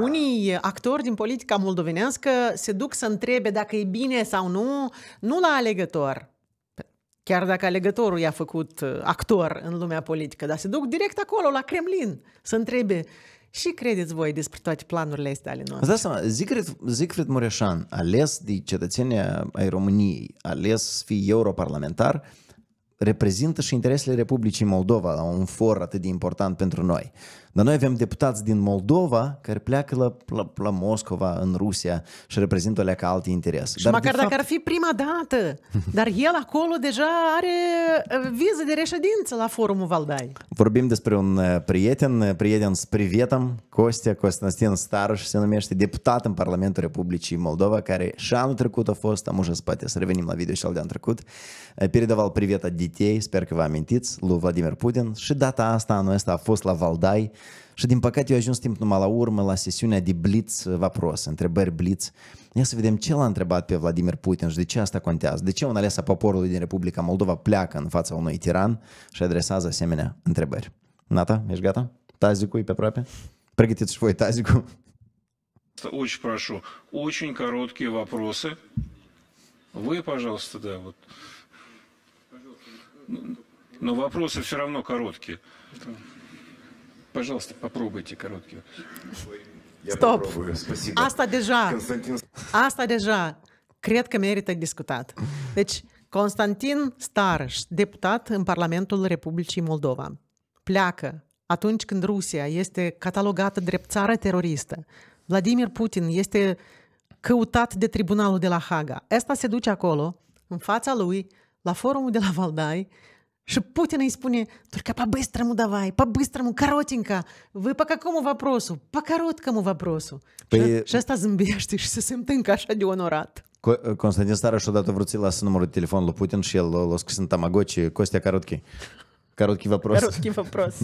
Unii actori din politica moldovenească se duc să întrebe dacă e bine sau nu, nu la alegător, chiar dacă alegătorul i-a făcut uh, actor în lumea politică, dar se duc direct acolo, la Kremlin, să întrebe și credeți voi despre toate planurile astea ale noastre? Îți Zicred, Zicred Mureșan, ales de cetățenia ai României, ales să fie europarlamentar, reprezintă și interesele Republicii Moldova la un for atât de important pentru noi. Dar noi avem deputați din Moldova care pleacă la, la, la Moscova, în Rusia și reprezintă alea ca alte interese. Și dar măcar fapt... dacă ar fi prima dată, dar el acolo deja are uh, viză de reședință la forumul Valdai. Vorbim despre un uh, prieten, uh, prieten s privetam, Costea, Constantin Staruș, se numește, deputat în Parlamentul Republicii Moldova, care și anul trecut a fost, am ușa spate, să revenim la video și al de anul trecut, передавал привет от детей, sper că vă amintiți, lui Vladimir Putin și data asta, anul ăsta a fost la Valdai, și din păcate eu ajuns timp numai la urmă la sesiunea de blitz uh, vapros, întrebări blitz. Ia să vedem ce l-a întrebat pe Vladimir Putin și de ce asta contează. De ce un ales a poporului din Republica Moldova pleacă în fața unui tiran și adresează asemenea întrebări. Nata, ești gata? Тазику и pe aproape? Pregătiți și voi тазику. Очень прошу, очень короткие вопросы. Вы, пожалуйста, да, вот. Но вопросы все равно короткие. Пожалуйста, попробуйте короткий Stop! Spasiba. Asta deja, Constantin... asta deja, cred că merită discutat. Deci, Constantin Starș, deputat în Parlamentul Republicii Moldova, pleacă atunci când Rusia este catalogată drept țară teroristă. Vladimir Putin este căutat de tribunalul de la Haga. Asta se duce acolo, în fața lui, la forumul de la Valdai, что Путин и спуни только по-быстрому давай, по-быстрому, коротенько. Вы по какому вопросу? По короткому вопросу. Păi... Și asta zâmbește și se simte încă așa de onorat. Constantin Staraș odată vrut să-i lasă numărul de telefon lui Putin și el l-a scris în Tamagotchi, Costea Carotchi. Короткий вопрос. Короткий вовопрос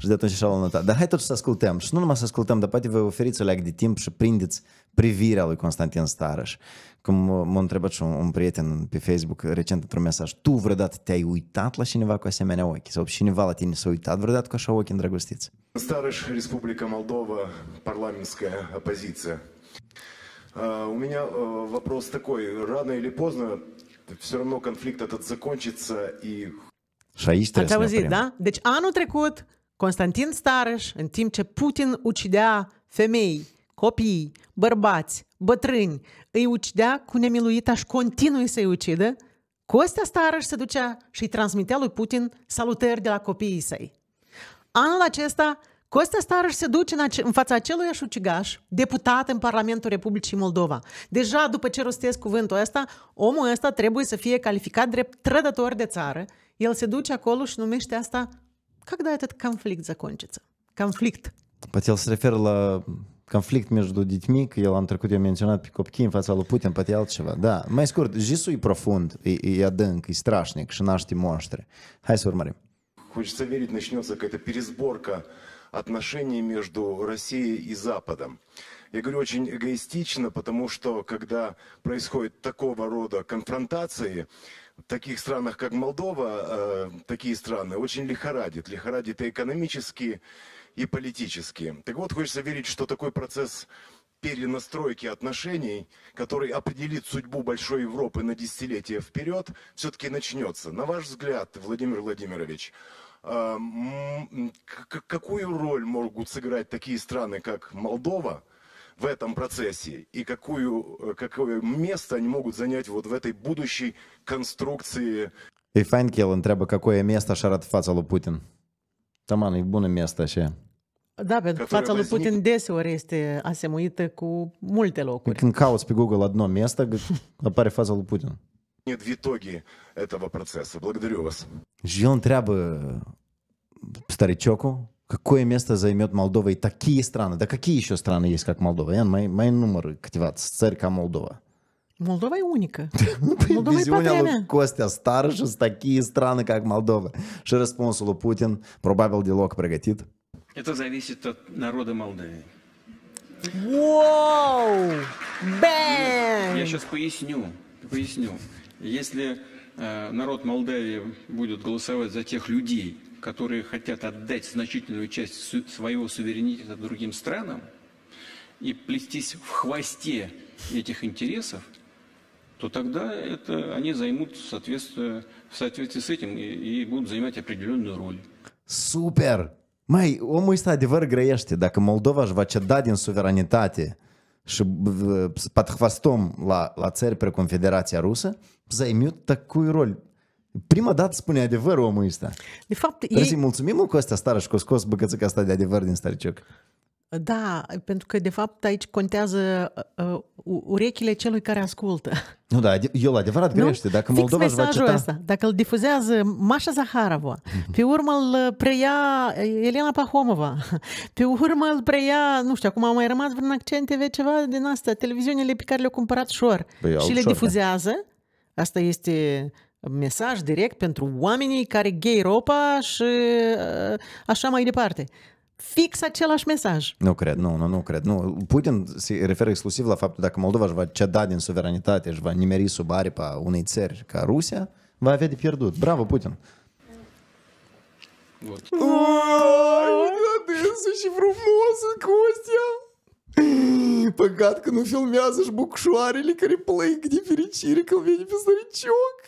Ждет un šālu no tā. Dar hai totuși să ascultăm. Și nu numai să ascultăm, dar poate vă oferiți o leac de timp și prindeți privirea lui Constantin Staraș. Cum m-a întrebat și un, un prieten pe Facebook recent într-un mesaj. Tu vreodată te-ai uitat la cineva cu asemenea ochi? Sau cineva la tine s-a uitat vreodată cu așa ochi îndrăgostiți? Старыш, Республика Молдова, парламентская оппозиция. Uh, у меня uh, вопрос такой. Рано или поздно все равно конфликт этот закончится, и Și aici trebuie Ați auzit, da? Deci anul trecut, Constantin Starăș, în timp ce Putin ucidea femei, copii, bărbați, bătrâni, îi ucidea cu nemiluita și continui să-i ucidă, Costea Starăș se ducea și îi transmitea lui Putin salutări de la copiii săi. Anul acesta, Costea Starăș se duce în, ace- în fața acelui ucigaș, deputat în Parlamentul Republicii Moldova. Deja după ce rostesc cuvântul ăsta, omul ăsta trebuie să fie calificat drept trădător de țară, El se duce acolo și numește asta когда этот конфликт закончится. Конфликт. Poate el se referă la conflict между детьми, că el am trecut, eu menționat pe copii în fața lui Putin, poate altceva. Da, mai scurt, jisul e profund, e, e adânc, e strașnic și naște monștre. Hai să urmărim. Хочется верить, начнется какая-то пересборка отношений между Россией и Западом. Я говорю очень эгоистично, потому что когда происходит такого рода конфронтации, в таких странах, как Молдова, э, такие страны очень лихорадит. Лихорадит и экономически, и политически. Так вот, хочется верить, что такой процесс перенастройки отношений, который определит судьбу большой Европы на десятилетия вперед, все-таки начнется. На ваш взгляд, Владимир Владимирович, э, какую роль могут сыграть такие страны, как Молдова, в этом процессе и какую, э, какое место они могут занять вот в этой будущей конструкции. И он треба какое место шарат фацалу Путин? Таман, и bună место вообще. Да, потому что fața Путин Putin deseori este asemuită cu multe locuri. Когда cauți pe Google одно место, apare fața а Путин. Нет в итоге этого процесса. Благодарю вас. Жил он întreabă э, старичоку, Какое место займет Молдова и такие страны? Да какие еще страны есть, как Молдова? Ян, мои, мои номеры кативаться. Церка Молдова. Молдова и уника. Молдова и Patreon. Костя старше, с такие страны, как Молдова. что răspunsul Путин пробабил deloc pregătit. Это зависит от народа Молдавии. Воу! Бэм! Я сейчас поясню. Поясню. Если э, народ Молдавии будет голосовать за тех людей, которые хотят отдать значительную часть своего суверенитета другим странам и плестись в хвосте этих интересов, то тогда это, они займут соответствие, в соответствии с этим и, и будут занимать определенную роль. Super! Mai, omul ăsta adevăr grăiește. Dacă Молдова же va даден суверенитате, suveranitate și patхвастом ла la țări precum Federația Rusă, займут такую роль. Prima dată spune adevărul omul ăsta. De fapt, Trebuie ei... să-i mulțumim cu ăsta Stară și cu scos băcățica asta de adevăr din Stariciuc. Da, pentru că de fapt aici contează uh, uh urechile celui care ascultă. Nu, da, el adevărat nu? Dacă Fix Moldova își cita... Asta, dacă îl difuzează Mașa Zaharova, mhm. pe urmă îl uh, preia uh, Elena Pahomova, pe urmă îl preia, nu știu, acum au mai rămas vreun accent TV, ceva din asta, televiziunile pe care le-au cumpărat șor păi, și le șor, da. difuzează. Da. Asta este mesaj direct pentru oamenii care gay ropa și uh, așa mai departe. Fix același mesaj. Nu cred, nu, nu, nu cred. Nu. Putin se referă exclusiv la faptul dacă Moldova își va ceda din suveranitate, și va nimeri sub aripa unei țări ca Rusia, va avea de pierdut. Bravo, Putin! Вот. Adesso și frumos, Costia! Păcat că nu filmează și bucșoarele care plâng de fericire că vine pe săricioc.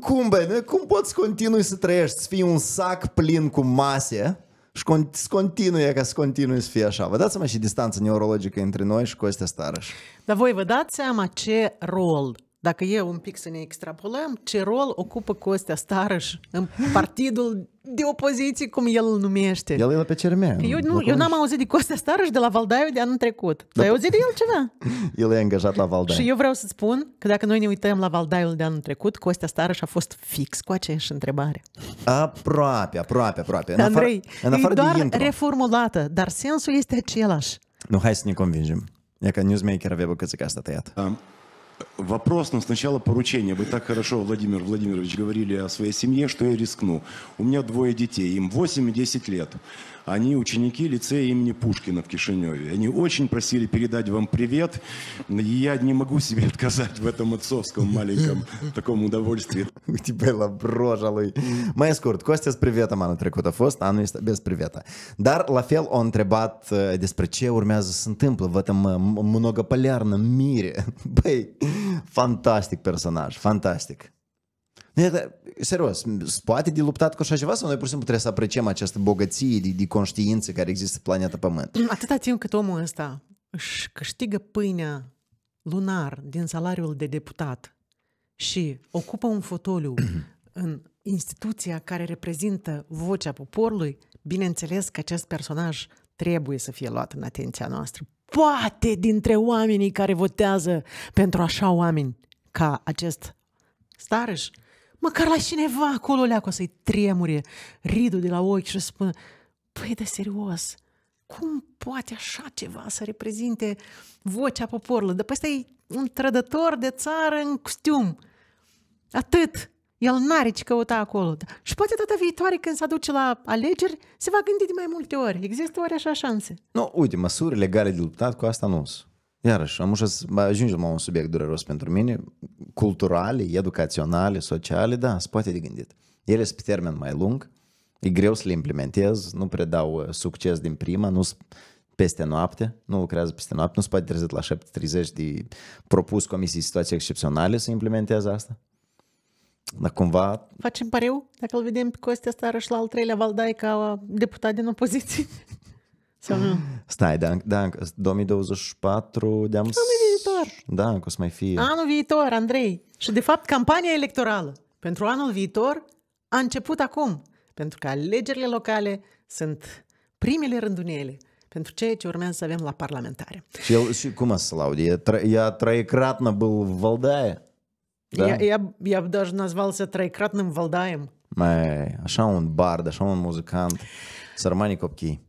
Cum, bă? Cum poți continui să trăiești, să fii un sac plin cu mase și con- să continui ca să continui să fie așa? Vă dați seama și distanța neurologică între noi și Costea Starăș. Dar voi vă dați seama ce rol dacă e un pic să ne extrapolăm, ce rol ocupă Costea Starăș în partidul de opoziție, cum el îl numește? El e la PCRM. Eu, nu, eu n-am auzit de Costea Starăș de la Valdaiu de anul trecut. Da. ai auzit de el ceva? el e angajat la Valdaiu. Și eu vreau să spun că dacă noi ne uităm la Valdaiul de anul trecut, Costea Starăș a fost fix cu aceeași întrebare. Aproape, aproape, aproape. În Andrei, afară, în afară e doar de intro. reformulată, dar sensul este același. Nu, hai să ne convingem. E ca newsmaker avea bucățica asta tăiată. Um. Вопрос, но сначала поручение. Вы так хорошо, Владимир Владимирович, говорили о своей семье, что я рискну. У меня двое детей, им 8 и 10 лет. Они ученики лицея имени Пушкина в Кишиневе. Они очень просили передать вам привет. И я не могу себе отказать в этом отцовском маленьком таком удовольствии. У тебя брожалый. Mai scurt, Costea privetă anul trecut a fost, anul без привета. Дар Лафел, он требат întrebat despre ce urmează в этом э, многополярном мире. Băi, Fantastic personaj, fantastic. Serios, poate de luptat cu așa ceva sau noi pur și simplu trebuie să apreciem această bogăție de, de conștiință care există pe planeta Pământ? Atâta timp cât omul ăsta își câștigă pâinea lunar din salariul de deputat și ocupă un fotoliu în instituția care reprezintă vocea poporului, bineînțeles că acest personaj trebuie să fie luat în atenția noastră poate dintre oamenii care votează pentru așa oameni ca acest starăș, măcar la cineva acolo leacă să-i tremure ridul de la ochi și să spună, păi de serios, cum poate așa ceva să reprezinte vocea poporului? După asta e un trădător de țară în costum. Atât. El n-are ce căuta acolo. Și poate data viitoare când se aduce la alegeri, se va gândi de mai multe ori. Există oare așa șanse? Nu, uite, măsuri legale de luptat cu asta nu sunt. Iarăși, am ușa să ajungem la un subiect dureros pentru mine, culturale, educaționale, sociale, da, se poate de gândit. Ele sunt pe termen mai lung, e greu să le implementez, nu predau uh, succes din prima, nu peste noapte, nu lucrează peste noapte, nu se poate trezit la 7.30 de propus comisii situații excepționale să implementeze asta. Dar cumva... Facem pariu dacă îl vedem pe Costea și la al treilea Valdai ca deputat din opoziție? Sau nu? Stai, da, da, 2024 de-am... Anul viitor. Da, o să mai fie... Anul viitor, Andrei. Și de fapt, campania electorală pentru anul viitor a început acum, pentru că alegerile locale sunt primele rândunele pentru ceea ce urmează să avem la parlamentare. Și, el, și cum să laudie? Tra, ea traiecratna был Valdaia? Да? Я, я, я бы даже назвался троекратным Валдаем. Мэй, а шо он бард, а шо он музыкант? Сармани копки.